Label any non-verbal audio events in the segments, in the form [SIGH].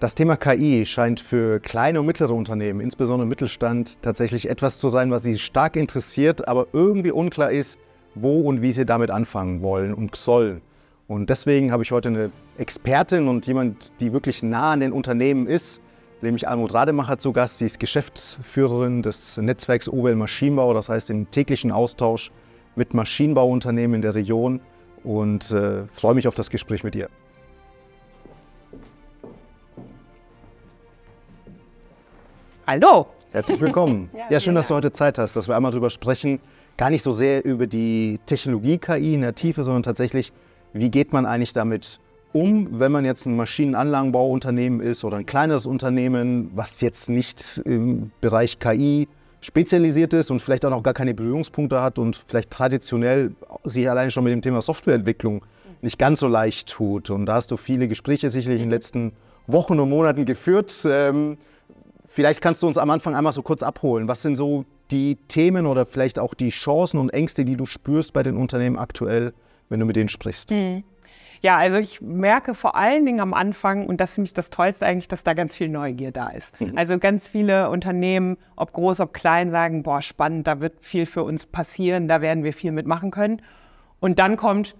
Das Thema KI scheint für kleine und mittlere Unternehmen, insbesondere Mittelstand, tatsächlich etwas zu sein, was sie stark interessiert, aber irgendwie unklar ist, wo und wie sie damit anfangen wollen und sollen. Und deswegen habe ich heute eine Expertin und jemand, die wirklich nah an den Unternehmen ist, nämlich Almut Rademacher zu Gast. Sie ist Geschäftsführerin des Netzwerks UWL Maschinenbau, das heißt im täglichen Austausch mit Maschinenbauunternehmen in der Region und äh, freue mich auf das Gespräch mit ihr. Hallo. Herzlich willkommen. ja, [LAUGHS] ja, schön, dass du heute Zeit hast, dass wir einmal darüber sprechen, gar nicht so sehr über die Technologie KI in der Tiefe, sondern tatsächlich, wie geht man eigentlich damit um, wenn man jetzt ein Maschinenanlagenbauunternehmen ist oder ein kleines Unternehmen, was jetzt nicht im Bereich KI spezialisiert ist und vielleicht auch noch gar keine Berührungspunkte hat und vielleicht traditionell sich alleine schon mit dem Thema Softwareentwicklung nicht ganz so leicht tut. Und da hast du viele Gespräche sicherlich in den letzten Wochen und Monaten geführt. Ähm, Vielleicht kannst du uns am Anfang einmal so kurz abholen. Was sind so die Themen oder vielleicht auch die Chancen und Ängste, die du spürst bei den Unternehmen aktuell, wenn du mit denen sprichst? Mhm. Ja, also ich merke vor allen Dingen am Anfang, und das finde ich das Tollste eigentlich, dass da ganz viel Neugier da ist. Mhm. Also ganz viele Unternehmen, ob groß, ob klein, sagen, boah, spannend, da wird viel für uns passieren, da werden wir viel mitmachen können. Und dann kommt,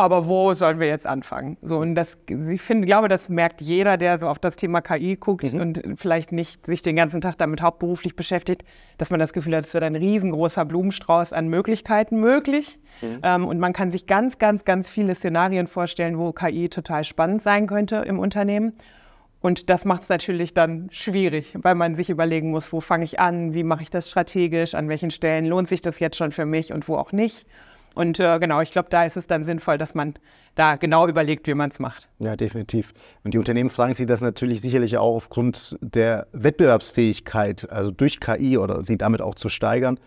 aber wo sollen wir jetzt anfangen? So, und das, ich finde, glaube, das merkt jeder, der so auf das Thema KI guckt mhm. und vielleicht nicht sich den ganzen Tag damit hauptberuflich beschäftigt, dass man das Gefühl hat, es wird ein riesengroßer Blumenstrauß an Möglichkeiten möglich. Mhm. Ähm, und man kann sich ganz, ganz, ganz viele Szenarien vorstellen, wo KI total spannend sein könnte im Unternehmen. Und das macht es natürlich dann schwierig, weil man sich überlegen muss, wo fange ich an, wie mache ich das strategisch, an welchen Stellen lohnt sich das jetzt schon für mich und wo auch nicht. Und äh, genau, ich glaube, da ist es dann sinnvoll, dass man da genau überlegt, wie man es macht. Ja, definitiv. Und die Unternehmen fragen sich das natürlich sicherlich auch aufgrund der Wettbewerbsfähigkeit, also durch KI oder sie damit auch zu steigern.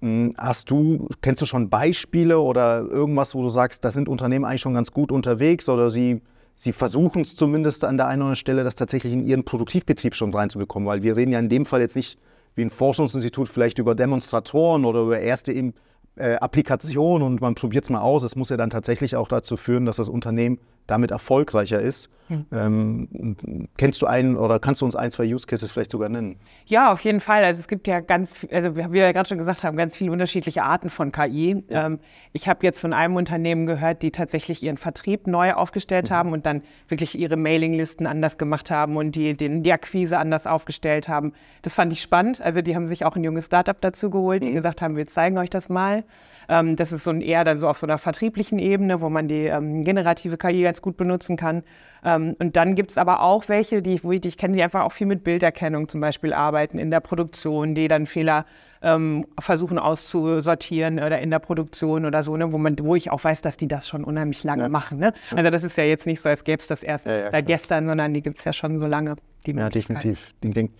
Hm, hast du, kennst du schon Beispiele oder irgendwas, wo du sagst, da sind Unternehmen eigentlich schon ganz gut unterwegs oder sie, sie versuchen es zumindest an der einen oder anderen Stelle, das tatsächlich in ihren Produktivbetrieb schon reinzubekommen? Weil wir reden ja in dem Fall jetzt nicht wie ein Forschungsinstitut vielleicht über Demonstratoren oder über erste Impfungen äh, Applikation und man probiert es mal aus. Es muss ja dann tatsächlich auch dazu führen, dass das Unternehmen damit erfolgreicher ist. Hm. Ähm, kennst du einen oder kannst du uns ein, zwei Use Cases vielleicht sogar nennen? Ja, auf jeden Fall. Also es gibt ja ganz, also wie wir ja gerade schon gesagt haben, ganz viele unterschiedliche Arten von KI. Ja. Ähm, ich habe jetzt von einem Unternehmen gehört, die tatsächlich ihren Vertrieb neu aufgestellt mhm. haben und dann wirklich ihre Mailinglisten anders gemacht haben und die, den, die Akquise anders aufgestellt haben. Das fand ich spannend. Also die haben sich auch ein junges Startup dazu geholt, mhm. die gesagt haben, wir zeigen euch das mal. Ähm, das ist so ein eher dann so auf so einer vertrieblichen Ebene, wo man die ähm, generative KI ganz jetzt gut benutzen kann. Ähm, und dann gibt es aber auch welche, die ich, wo ich, die ich kenne, die einfach auch viel mit Bilderkennung zum Beispiel arbeiten in der Produktion, die dann Fehler ähm, versuchen auszusortieren oder in der Produktion oder so, ne, wo, man, wo ich auch weiß, dass die das schon unheimlich lange ja. machen. Ne? Also das ist ja jetzt nicht so, als gäbe es das erst ja, ja, seit gestern, sondern die gibt es ja schon so lange. Die ja, definitiv. Ich denke,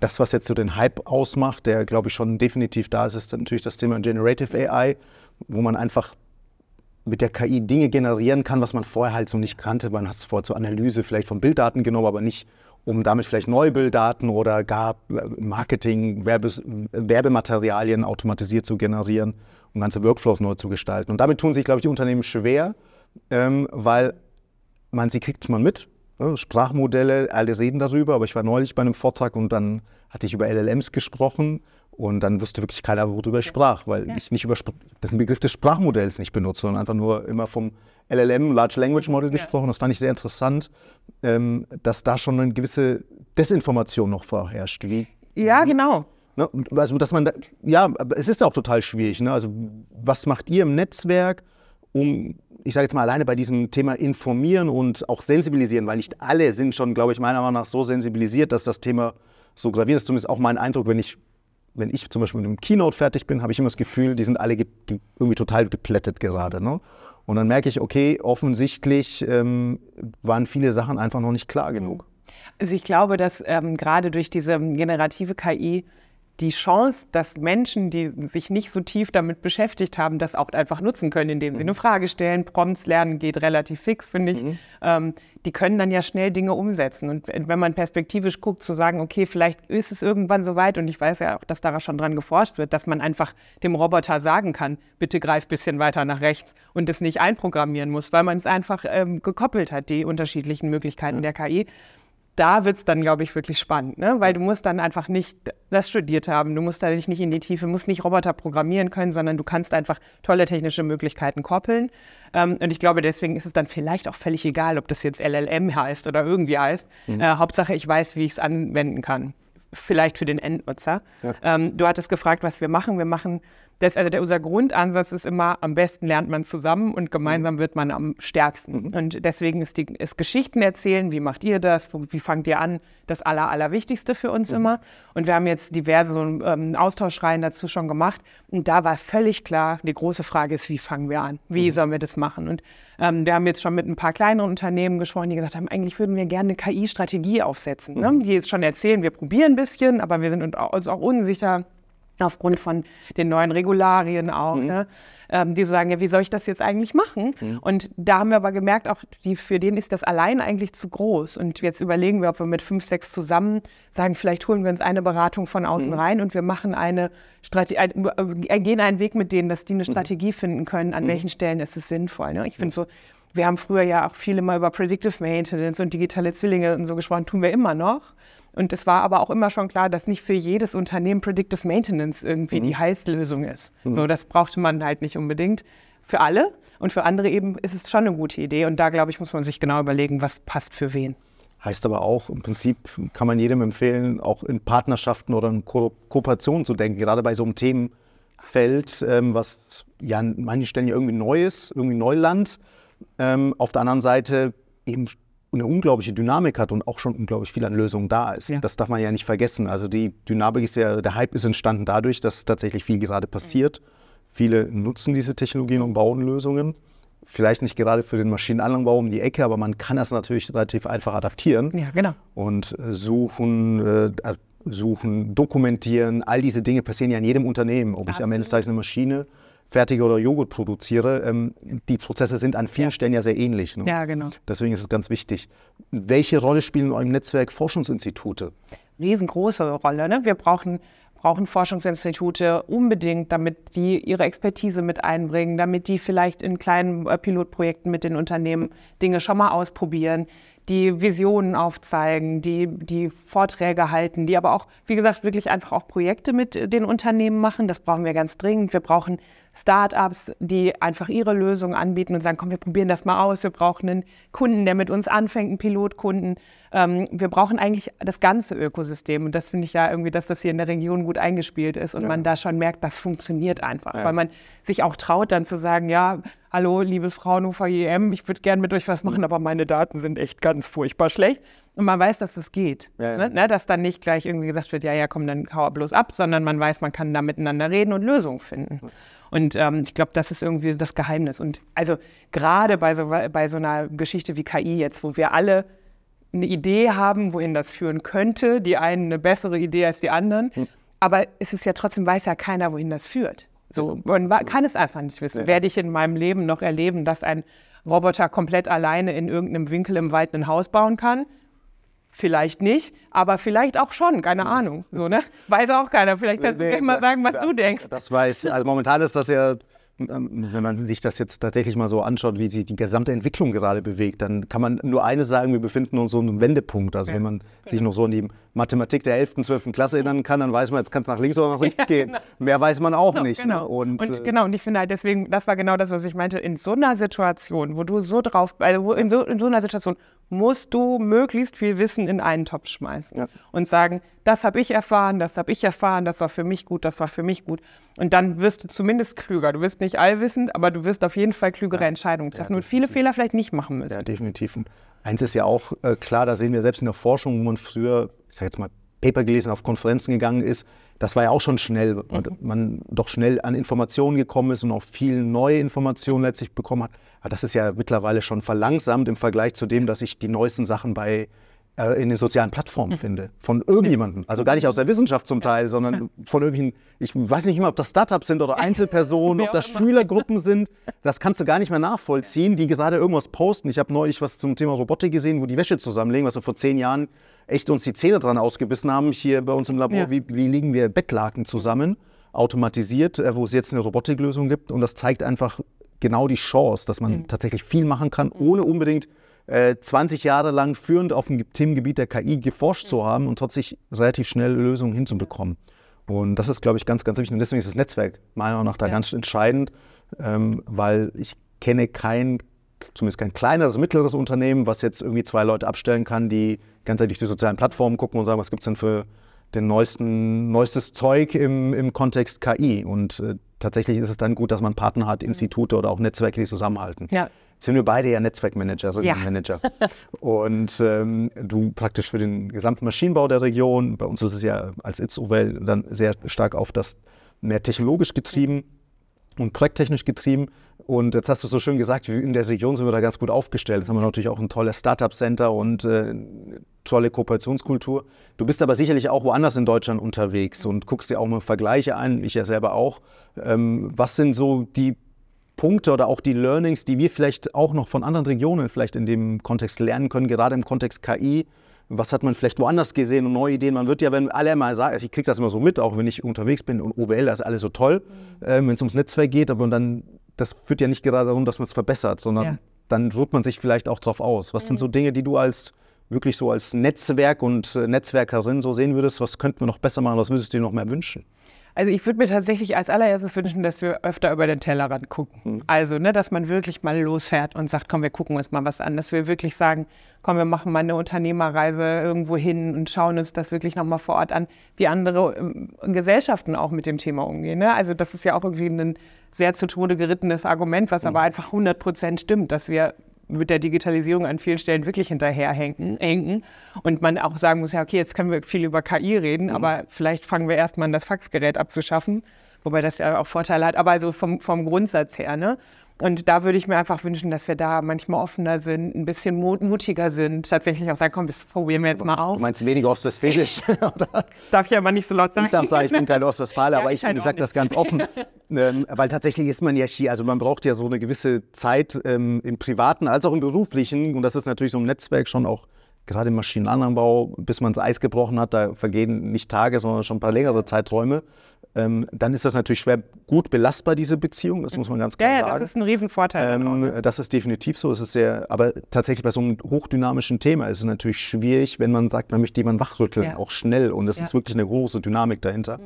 das, was jetzt so den Hype ausmacht, der glaube ich schon definitiv da ist, ist natürlich das Thema Generative AI, wo man einfach mit der KI Dinge generieren kann, was man vorher halt so nicht kannte. Man hat es vorher zur Analyse vielleicht von Bilddaten genommen, aber nicht, um damit vielleicht neue Bilddaten oder gar äh, Marketing, Werbes, Werbematerialien automatisiert zu generieren und ganze Workflows neu zu gestalten. Und damit tun sich, glaube ich, die Unternehmen schwer, ähm, weil man sie kriegt man mit. Ne? Sprachmodelle, alle reden darüber, aber ich war neulich bei einem Vortrag und dann hatte ich über LLMs gesprochen und dann wusste wirklich keiner, worüber ich sprach, weil ja. ich nicht über den Begriff des Sprachmodells nicht benutze, sondern einfach nur immer vom LLM, Large Language Model, ja. gesprochen. Das fand ich sehr interessant, ähm, dass da schon eine gewisse Desinformation noch vorherrscht. Wie, ja, genau. Ne? Also, dass man, da, ja, es ist auch total schwierig. Ne? Also, was macht ihr im Netzwerk, um, ich sage jetzt mal alleine bei diesem Thema informieren und auch sensibilisieren, weil nicht alle sind schon, glaube ich, meiner Meinung nach so sensibilisiert, dass das Thema so gravierend ist. Zumindest auch mein Eindruck, wenn ich wenn ich zum Beispiel mit einem Keynote fertig bin, habe ich immer das Gefühl, die sind alle irgendwie total geplättet gerade. Ne? Und dann merke ich, okay, offensichtlich ähm, waren viele Sachen einfach noch nicht klar genug. Also ich glaube, dass ähm, gerade durch diese generative KI die Chance, dass Menschen, die sich nicht so tief damit beschäftigt haben, das auch einfach nutzen können, indem sie mhm. eine Frage stellen. Prompts lernen geht relativ fix, finde ich. Mhm. Ähm, die können dann ja schnell Dinge umsetzen. Und wenn man perspektivisch guckt, zu sagen, okay, vielleicht ist es irgendwann soweit, und ich weiß ja auch, dass da schon dran geforscht wird, dass man einfach dem Roboter sagen kann, bitte greif ein bisschen weiter nach rechts und es nicht einprogrammieren muss, weil man es einfach ähm, gekoppelt hat, die unterschiedlichen Möglichkeiten mhm. der KI da wird es dann, glaube ich, wirklich spannend, ne? weil du musst dann einfach nicht das studiert haben, du musst da nicht in die Tiefe, musst nicht Roboter programmieren können, sondern du kannst einfach tolle technische Möglichkeiten koppeln. Ähm, und ich glaube, deswegen ist es dann vielleicht auch völlig egal, ob das jetzt LLM heißt oder irgendwie heißt. Mhm. Äh, Hauptsache, ich weiß, wie ich es anwenden kann vielleicht für den Endnutzer. Ja. Ähm, du hattest gefragt, was wir machen. Wir machen das, also der, unser Grundansatz ist immer, am besten lernt man zusammen und gemeinsam mhm. wird man am stärksten. Mhm. Und deswegen ist, die, ist Geschichten erzählen, wie macht ihr das, wo, wie fangt ihr an, das Aller, Allerwichtigste für uns mhm. immer. Und wir haben jetzt diverse ähm, Austauschreihen dazu schon gemacht. Und da war völlig klar, die große Frage ist, wie fangen wir an? Wie mhm. sollen wir das machen? Und ähm, wir haben jetzt schon mit ein paar kleineren Unternehmen gesprochen, die gesagt haben, eigentlich würden wir gerne eine KI-Strategie aufsetzen. Ne? Mhm. Die jetzt schon erzählen, wir probieren ein bisschen, aber wir sind uns auch unsicher, aufgrund von den neuen Regularien auch, mhm. ne? ähm, die sagen, ja, wie soll ich das jetzt eigentlich machen? Mhm. Und da haben wir aber gemerkt, auch die, für den ist das allein eigentlich zu groß. Und jetzt überlegen wir, ob wir mit fünf, sechs zusammen sagen, vielleicht holen wir uns eine Beratung von außen mhm. rein und wir machen eine Strategie, äh, äh, gehen einen Weg mit denen, dass die eine mhm. Strategie finden können, an mhm. welchen Stellen ist es sinnvoll. Ne? Ich finde so, wir haben früher ja auch viele mal über Predictive Maintenance und digitale Zwillinge und so gesprochen, tun wir immer noch. Und es war aber auch immer schon klar, dass nicht für jedes Unternehmen Predictive Maintenance irgendwie mhm. die Heilslösung ist. Mhm. So, das brauchte man halt nicht unbedingt für alle. Und für andere eben ist es schon eine gute Idee. Und da, glaube ich, muss man sich genau überlegen, was passt für wen. Heißt aber auch, im Prinzip kann man jedem empfehlen, auch in Partnerschaften oder in Ko Kooperationen zu denken, gerade bei so einem Themenfeld, ähm, was ja an manchen stellen ja irgendwie neu ist, irgendwie Neuland. Ähm, auf der anderen Seite eben eine unglaubliche Dynamik hat und auch schon unglaublich viel an Lösungen da ist. Ja. Das darf man ja nicht vergessen. Also die Dynamik ist ja, der Hype ist entstanden dadurch, dass tatsächlich viel gerade passiert. Mhm. Viele nutzen diese Technologien und bauen Lösungen. Vielleicht nicht gerade für den Maschinenanlagenbau um die Ecke, aber man kann das natürlich relativ einfach adaptieren. Ja, genau. Und äh, suchen, äh, äh, suchen, dokumentieren. All diese Dinge passieren ja in jedem Unternehmen. Ob Absolut. ich am Ende des Tages eine Maschine fertige oder Joghurt produziere, ähm, die Prozesse sind an vielen ja. Stellen ja sehr ähnlich. Ne? Ja, genau. Deswegen ist es ganz wichtig. Welche Rolle spielen in eurem Netzwerk Forschungsinstitute? Riesengroße Rolle. Ne? Wir brauchen brauchen Forschungsinstitute unbedingt, damit die ihre Expertise mit einbringen, damit die vielleicht in kleinen äh, Pilotprojekten mit den Unternehmen Dinge schon mal ausprobieren, die Visionen aufzeigen, die, die Vorträge halten, die aber auch, wie gesagt, wirklich einfach auch Projekte mit äh, den Unternehmen machen. Das brauchen wir ganz dringend. Wir brauchen Startups, die einfach ihre Lösungen anbieten und sagen, komm, wir probieren das mal aus. Wir brauchen einen Kunden, der mit uns anfängt, einen Pilotkunden. Ähm, wir brauchen eigentlich das ganze Ökosystem. Und das finde ich ja irgendwie, dass das hier in der Region gut eingespielt ist und ja. man da schon merkt, das funktioniert einfach, ja. weil man sich auch traut, dann zu sagen, ja, hallo, liebes Fraunhofer EM, ich würde gerne mit euch was machen, aber meine Daten sind echt ganz furchtbar schlecht. Und man weiß, dass das geht. Ja, ja. Ne? Dass dann nicht gleich irgendwie gesagt wird, ja, ja, komm, dann hau bloß ab, sondern man weiß, man kann da miteinander reden und Lösungen finden. Und ähm, ich glaube, das ist irgendwie das Geheimnis. Und also gerade bei so, bei so einer Geschichte wie KI jetzt, wo wir alle eine Idee haben, wohin das führen könnte, die einen eine bessere Idee als die anderen, hm. aber es ist ja trotzdem, weiß ja keiner, wohin das führt. So, man kann es einfach nicht wissen. Nee. Werde ich in meinem Leben noch erleben, dass ein Roboter komplett alleine in irgendeinem Winkel im Wald ein Haus bauen kann? Vielleicht nicht, aber vielleicht auch schon, keine hm. Ahnung. So, ne? Weiß auch keiner. Vielleicht kannst nee, du gleich mal sagen, was das, du denkst. Das weiß, also momentan ist das ja ähm, wenn man sich das jetzt tatsächlich mal so anschaut, wie sich die gesamte Entwicklung gerade bewegt, dann kann man nur eines sagen, wir befinden uns so einem Wendepunkt. Also ja, wenn man sich noch so neben Mathematik der 11., 12. Klasse erinnern kann, dann weiß man, jetzt kann es nach links oder nach rechts [LAUGHS] ja, gehen. Genau. Mehr weiß man auch so, nicht. Ne? Genau. Ne? Und, und äh, genau, und ich finde halt deswegen, das war genau das, was ich meinte, in so einer Situation, wo du so drauf, also in so, in so einer Situation musst du möglichst viel Wissen in einen Topf schmeißen ja. und sagen, das habe ich erfahren, das habe ich erfahren, das war für mich gut, das war für mich gut. Und dann wirst du zumindest klüger. Du wirst nicht allwissend, aber du wirst auf jeden Fall klügere Entscheidungen treffen ja, und viele Fehler vielleicht nicht machen müssen. Ja, definitiv. Eins ist ja auch äh, klar, da sehen wir selbst in der Forschung, wo man früher, ich sage jetzt mal, Paper gelesen, auf Konferenzen gegangen ist, das war ja auch schon schnell, mhm. man doch schnell an Informationen gekommen ist und auch viel neue Informationen letztlich bekommen hat. Aber das ist ja mittlerweile schon verlangsamt im Vergleich zu dem, dass ich die neuesten Sachen bei äh, in den sozialen Plattformen mhm. finde, von irgendjemandem. Also gar nicht aus der Wissenschaft zum Teil, sondern von irgendwelchen, ich weiß nicht immer, ob das Startups sind oder [LAUGHS] Einzelpersonen, ob das Schülergruppen [LAUGHS] sind. Das kannst du gar nicht mehr nachvollziehen, die gerade irgendwas posten. Ich habe neulich was zum Thema Robotik gesehen, wo die Wäsche zusammenlegen, was wir vor zehn Jahren echt uns die Zähne dran ausgebissen haben. Hier bei uns im Labor, ja. wie, wie legen wir Bettlaken zusammen, automatisiert, äh, wo es jetzt eine Robotiklösung gibt. Und das zeigt einfach genau die Chance, dass man mhm. tatsächlich viel machen kann, ohne unbedingt 20 äh, Jahre lang führend auf dem Themengebiet der KI geforscht zu mhm. haben und trotzdem relativ schnell Lösungen hinzubekommen. Und das ist, glaube ich, ganz, ganz wichtig. Und deswegen ist das Netzwerk meiner Meinung nach da ja. ganz entscheidend, ähm, weil ich kenne kein, zumindest kein kleineres, mittleres Unternehmen, was jetzt irgendwie zwei Leute abstellen kann, die ganzheitlich durch die sozialen Plattformen gucken und sagen, was gibt es denn für den neuesten, neuestes Zeug im, im Kontext KI. Und äh, tatsächlich ist es dann gut, dass man Partner hat, mhm. Institute oder auch Netzwerke, die zusammenhalten. Ja, sind wir beide ja Netzwerkmanager, also ja. Manager. [LAUGHS] Und ähm, du praktisch für den gesamten Maschinenbau der Region, bei uns ist es ja als Itzovel dann sehr stark auf das mehr technologisch getrieben und projekttechnisch getrieben. Und jetzt hast du so schön gesagt, in der Region sind wir da ganz gut aufgestellt. Jetzt haben wir natürlich auch ein tolles Startup-Center und äh, tolle Kooperationskultur. Du bist aber sicherlich auch woanders in Deutschland unterwegs und guckst dir auch mal Vergleiche an, ich ja selber auch. Ähm, was sind so die Punkte oder auch die Learnings, die wir vielleicht auch noch von anderen Regionen vielleicht in dem Kontext lernen können, gerade im Kontext KI? Was hat man vielleicht woanders gesehen und neue Ideen? Man wird ja, wenn alle mal sagen, also ich kriege das immer so mit, auch wenn ich unterwegs bin und OWL, das ist alles so toll, mhm. äh, wenn es ums Netzwerk geht, aber dann, das führt ja nicht gerade darum, dass man es verbessert, sondern ja. dann ruht man sich vielleicht auch drauf aus. Was mhm. sind so Dinge, die du als wirklich so als Netzwerk und äh, Netzwerkerin so sehen würdest? Was könnten wir noch besser machen? Was würdest du dir noch mehr wünschen? Also ich würde mir tatsächlich als allererstes wünschen, dass wir öfter über den Tellerrand gucken. Hm. Also, ne, dass man wirklich mal losfährt und sagt, komm, wir gucken uns mal was an. Dass wir wirklich sagen, komm, wir machen mal eine Unternehmerreise irgendwo hin und schauen uns das wirklich nochmal vor Ort an, wie andere äh, Gesellschaften auch mit dem Thema umgehen. Ne? Also das ist ja auch irgendwie ein sehr zu Tode gerittenes Argument, was mhm. aber einfach 100 Prozent stimmt, dass wir mit der Digitalisierung an vielen Stellen wirklich hinterherhängen und man auch sagen muss, ja, okay, jetzt können wir viel über KI reden, mhm. aber vielleicht fangen wir erstmal an, das Faxgerät abzuschaffen, wobei das ja auch Vorteile hat, aber also vom, vom Grundsatz her, ne? Und da würde ich mir einfach wünschen, dass wir da manchmal offener sind, ein bisschen mutiger sind, tatsächlich auch sagen, komm, das probieren wir jetzt mal aus. Du meinst weniger ostwestfälisch, [LAUGHS] Darf ich aber nicht so laut sagen. Ich darf sagen, ich bin kein [LAUGHS] Ostwestfaler, ja, aber ich, ich sage das ganz offen. [LAUGHS] Ähm, weil tatsächlich ist man ja hier, also man braucht ja so eine gewisse Zeit ähm, im privaten als auch im beruflichen. Und das ist natürlich so ein Netzwerk schon auch gerade im Maschinenanbau, bis man das Eis gebrochen hat, da vergehen nicht Tage, sondern schon ein paar längere Zeiträume. Ähm, dann ist das natürlich schwer gut belastbar, diese Beziehung. Das muss man ganz klar ja, sagen. Ja, das ist ein Riesenvorteil. Ähm, genau. das ist definitiv so. Es ist sehr, aber tatsächlich bei so einem hochdynamischen Thema ist es natürlich schwierig, wenn man sagt, man möchte jemanden wachrütteln, ja. auch schnell. Und es ja. ist wirklich eine große Dynamik dahinter. Mhm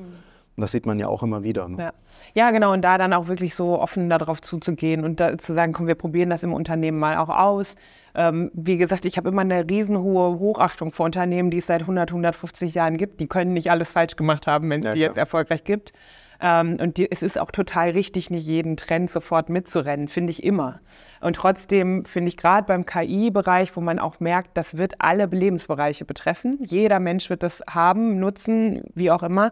das sieht man ja auch immer wieder. Ne? Ja. ja. genau. Und da dann auch wirklich so offen darauf zuzugehen und zu sagen, komm, wir probieren das im Unternehmen mal auch aus. Ähm, wie gesagt, ich habe immer eine riesenhohe Hochachtung vor Unternehmen, die es seit 100, 150 Jahren gibt. Die können nicht alles falsch gemacht haben, wenn es ja, die klar. jetzt erfolgreich gibt. Ähm, und die, es ist auch total richtig, nicht jeden Trend sofort mitzurennen, finde ich immer. Und trotzdem finde ich gerade beim KI-Bereich, wo man auch merkt, das wird alle Lebensbereiche betreffen. Jeder Mensch wird das haben, nutzen, wie auch immer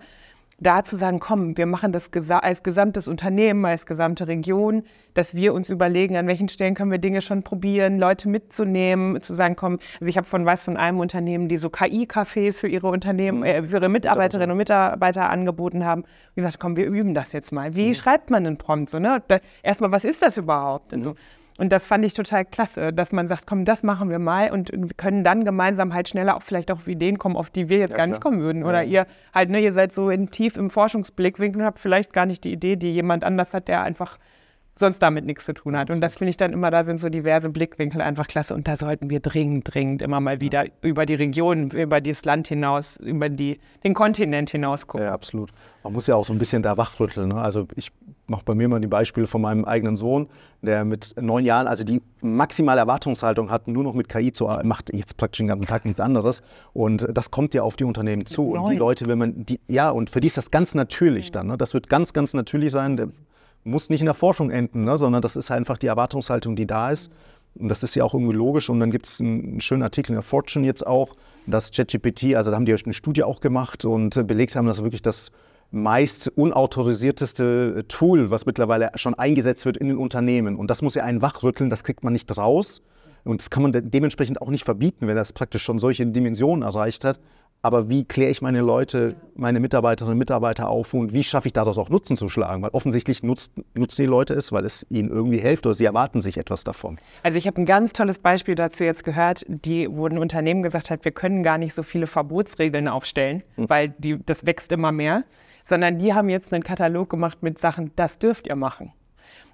da zu sagen, komm, wir machen das als gesamtes Unternehmen, als gesamte Region, dass wir uns überlegen, an welchen Stellen können wir Dinge schon probieren, Leute mitzunehmen, zu sagen, komm, also ich habe von weiß von einem Unternehmen, die so KI-Cafés für ihre Unternehmen, äh, für ihre Mitarbeiterinnen und Mitarbeiter angeboten haben. Wie gesagt, komm, wir üben das jetzt mal. Wie mhm. schreibt man einen Prompt so, ne? Erstmal, was ist das überhaupt? Und so. Und das fand ich total klasse, dass man sagt, komm, das machen wir mal und können dann gemeinsam halt schneller auch vielleicht auf Ideen kommen, auf die wir jetzt ja, gar klar. nicht kommen würden. Oder ja. ihr halt, ne, ihr seid so in, tief im Forschungsblickwinkel und habt vielleicht gar nicht die Idee, die jemand anders hat, der einfach sonst damit nichts zu tun hat. Und das finde ich dann immer, da sind so diverse Blickwinkel einfach klasse. Und da sollten wir dringend, dringend immer mal wieder ja. über die Region, über das Land hinaus, über die, den Kontinent hinaus gucken. Ja, absolut. Man muss ja auch so ein bisschen da wachrütteln. Ne? Also ich mache bei mir mal die Beispiele von meinem eigenen Sohn, der mit neun Jahren, also die maximale Erwartungshaltung hat, nur noch mit KI zu arbeiten, macht jetzt praktisch den ganzen Tag nichts anderes. Und das kommt ja auf die Unternehmen zu. Und die Leute, wenn man die, ja, und für die ist das ganz natürlich dann. Ne? Das wird ganz, ganz natürlich sein muss nicht in der Forschung enden, ne? sondern das ist einfach die Erwartungshaltung, die da ist. Und das ist ja auch irgendwie logisch. Und dann gibt es einen schönen Artikel in der Fortune jetzt auch, dass ChatGPT, also da haben die eine Studie auch gemacht und äh, belegt haben, dass wirklich das meist unautorisierteste äh, Tool, was mittlerweile schon eingesetzt wird in den Unternehmen. Und das muss ja einen wachrütteln, das kriegt man nicht raus. Und das kann man de dementsprechend auch nicht verbieten, wenn das praktisch schon solche Dimensionen erreicht hat aber wie kläre ich meine Leute, meine Mitarbeiterinnen und Mitarbeiter auf und wie schaffe ich daraus auch Nutzen zu schlagen? Weil offensichtlich nutzt, nutzen die Leute es, weil es ihnen irgendwie hilft oder sie erwarten sich etwas davon. Also ich habe ein ganz tolles Beispiel dazu jetzt gehört, die, wo ein Unternehmen gesagt hat, wir können gar nicht so viele Verbotsregeln aufstellen, mhm. weil die, das wächst immer mehr, sondern die haben jetzt einen Katalog gemacht mit Sachen, das dürft ihr machen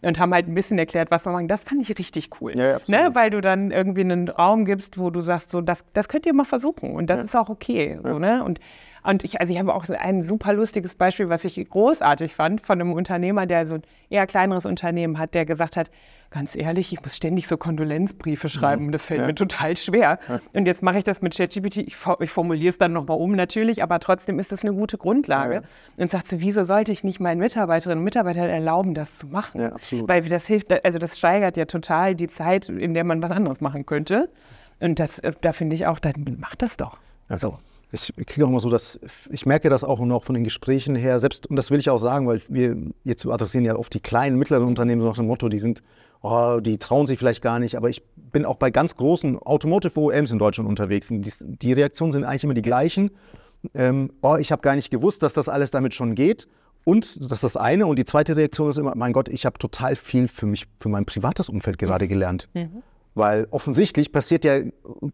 und haben halt ein bisschen erklärt, was wir machen. Das fand ich richtig cool. Ja, ne? Weil du dann irgendwie einen Raum gibst, wo du sagst, so, das, das könnt ihr mal versuchen und das ja. ist auch okay. So, ne? und, und ich, also ich habe auch ein super lustiges Beispiel, was ich großartig fand, von einem Unternehmer, der so ein eher kleineres Unternehmen hat, der gesagt hat, ganz ehrlich, ich muss ständig so Kondolenzbriefe schreiben, das fällt ja. mir total schwer. Ja. Und jetzt mache ich das mit ChatGPT, ich, ich formuliere es dann nochmal um natürlich, aber trotzdem ist das eine gute Grundlage. Ja. Und sagte, wieso sollte ich nicht meinen Mitarbeiterinnen und Mitarbeitern erlauben, das zu machen? Ja, Absolut. Weil das hilft, also das steigert ja total die Zeit, in der man was anderes machen könnte. Und das, äh, da finde ich auch, dann macht das doch. Ja. So. Ich kriege auch immer so, dass ich merke das auch und von den Gesprächen her, selbst, und das will ich auch sagen, weil wir jetzt adressieren ja oft die kleinen, mittleren Unternehmen nach dem Motto, die sind, oh, die trauen sich vielleicht gar nicht, aber ich bin auch bei ganz großen Automotive OEMs in Deutschland unterwegs und die, die Reaktionen sind eigentlich immer die gleichen. Ähm, oh, ich habe gar nicht gewusst, dass das alles damit schon geht und das ist das eine. Und die zweite Reaktion ist immer, mein Gott, ich habe total viel für mich, für mein privates Umfeld gerade gelernt. Mhm. Weil offensichtlich passiert ja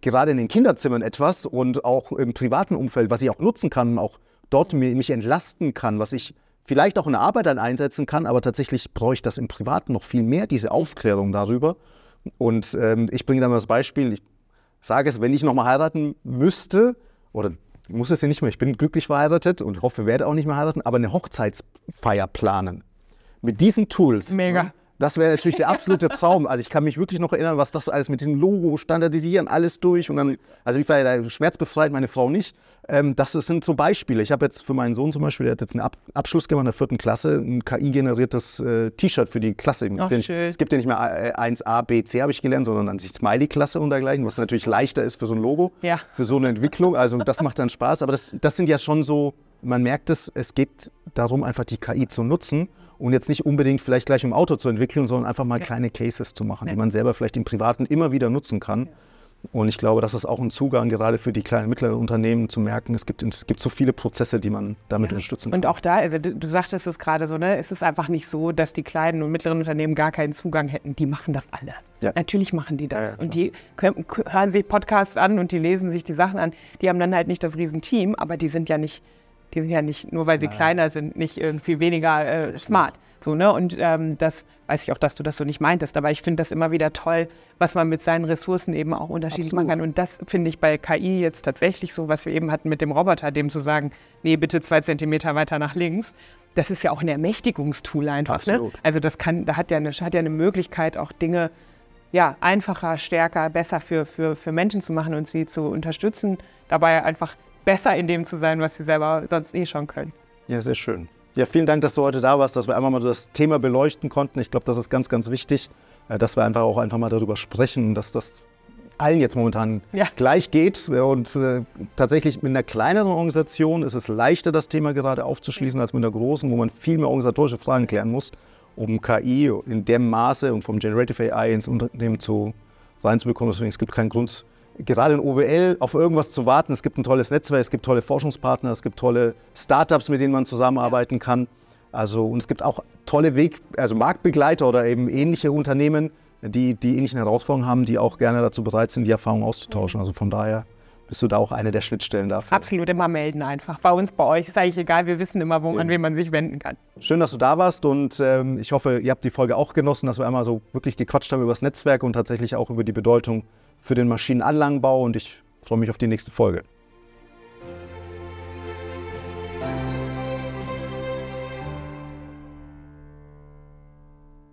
gerade in den Kinderzimmern etwas und auch im privaten Umfeld, was ich auch nutzen kann und auch dort mich entlasten kann, was ich vielleicht auch in der Arbeit dann einsetzen kann, aber tatsächlich brauche ich das im Privaten noch viel mehr, diese Aufklärung darüber. Und ähm, ich bringe da mal das Beispiel, ich sage es, wenn ich nochmal heiraten müsste, oder muss das ja nicht mehr, ich bin glücklich verheiratet und hoffe, werde auch nicht mehr heiraten, aber eine Hochzeitsfeier planen. Mit diesen Tools. Mega. Das wäre natürlich der absolute Traum. Also ich kann mich wirklich noch erinnern, was das alles mit dem Logo standardisieren, alles durch und dann, also ich war ja schmerzbefreit, meine Frau nicht. Ähm, das sind so Beispiele. Ich habe jetzt für meinen Sohn zum Beispiel, der hat jetzt einen Ab Abschluss gemacht in der vierten Klasse, ein KI-generiertes äh, T-Shirt für die Klasse. Ach, den, schön. Es gibt ja nicht mehr 1a, äh, b, c habe ich gelernt, sondern dann sich Smiley-Klasse und dergleichen, was natürlich leichter ist für so ein Logo, ja. für so eine Entwicklung. Also das macht dann Spaß. Aber das, das sind ja schon so, man merkt es, es geht darum, einfach die KI zu nutzen und jetzt nicht unbedingt vielleicht gleich im Auto zu entwickeln, sondern einfach mal ja. kleine Cases zu machen, ja. die man selber vielleicht im Privaten immer wieder nutzen kann. Ja. Und ich glaube, das ist auch ein Zugang, gerade für die kleinen und mittleren Unternehmen zu merken, es gibt, es gibt so viele Prozesse, die man damit ja. unterstützen kann. Und auch da, äh, du sagtest es gerade so, ne? es ist einfach nicht so, dass die kleinen und mittleren Unternehmen gar keinen Zugang hätten. Die machen das alle. Ja. Natürlich machen die das. Ja, und die hören sich Podcasts an und die lesen sich die Sachen an. Die haben dann halt nicht das Riesenteam, aber die sind ja nicht die sind ja nicht, nur weil sie Nein. kleiner sind, nicht irgendwie weniger äh, smart. So, ne? Und ähm, das weiß ich auch, dass du das so nicht meintest. Aber ich finde das immer wieder toll, was man mit seinen Ressourcen eben auch unterschiedlich Absolut. machen kann. Und das finde ich bei KI jetzt tatsächlich so, was wir eben hatten mit dem Roboter, dem zu sagen, nee, bitte zwei Zentimeter weiter nach links. Das ist ja auch ein Ermächtigungstool einfach. Ne? Absolut. Ne? Also das kann, da hat ja eine, hat ja eine Möglichkeit, auch Dinge ja, einfacher, stärker, besser für, für, für Menschen zu machen und sie zu unterstützen, dabei einfach besser in dem zu sein, was sie selber sonst eh schon können. Ja, sehr schön. Ja, vielen Dank, dass du heute da warst, dass wir einmal mal das Thema beleuchten konnten. Ich glaube, das ist ganz, ganz wichtig, äh, dass wir einfach auch einfach mal darüber sprechen, dass das allen jetzt momentan ja. gleich geht. Und äh, tatsächlich mit einer kleineren Organisation ist es leichter, das Thema gerade aufzuschließen, als mit einer großen, wo man viel mehr organisatorische Fragen klären muss, um KI in dem Maße und vom Generative AI ins Unternehmen zu, reinzubekommen. Deswegen es gibt keinen Grund, gerade in OWL auf irgendwas zu warten. Es gibt ein tolles Netzwerk, es gibt tolle Forschungspartner, es gibt tolle Startups, mit denen man zusammenarbeiten kann. Also, und es gibt auch tolle Weg, also Marktbegleiter oder eben ähnliche Unternehmen, die, die ähnlichen Herausforderungen haben, die auch gerne dazu bereit sind, die Erfahrungen auszutauschen. Also von daher bist du da auch eine der Schnittstellen dafür. Absolut, immer melden einfach. Bei uns, bei euch ist eigentlich egal, wir wissen immer, wo, an wen man sich wenden kann. Schön, dass du da warst und ähm, ich hoffe, ihr habt die Folge auch genossen, dass wir einmal so wirklich gequatscht haben über das Netzwerk und tatsächlich auch über die Bedeutung für den Maschinenanlagenbau und ich freue mich auf die nächste Folge.